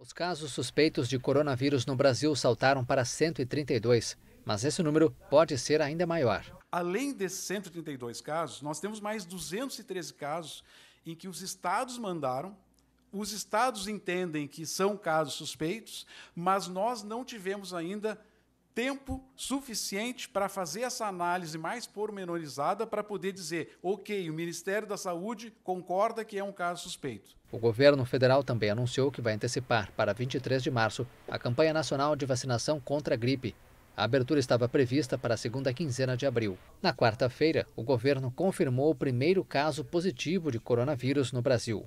Os casos suspeitos de coronavírus no Brasil saltaram para 132, mas esse número pode ser ainda maior. Além desses 132 casos, nós temos mais 213 casos em que os estados mandaram, os estados entendem que são casos suspeitos, mas nós não tivemos ainda tempo suficiente para fazer essa análise mais pormenorizada para poder dizer, ok, o Ministério da Saúde concorda que é um caso suspeito. O governo federal também anunciou que vai antecipar para 23 de março a campanha nacional de vacinação contra a gripe. A abertura estava prevista para a segunda quinzena de abril. Na quarta-feira, o governo confirmou o primeiro caso positivo de coronavírus no Brasil.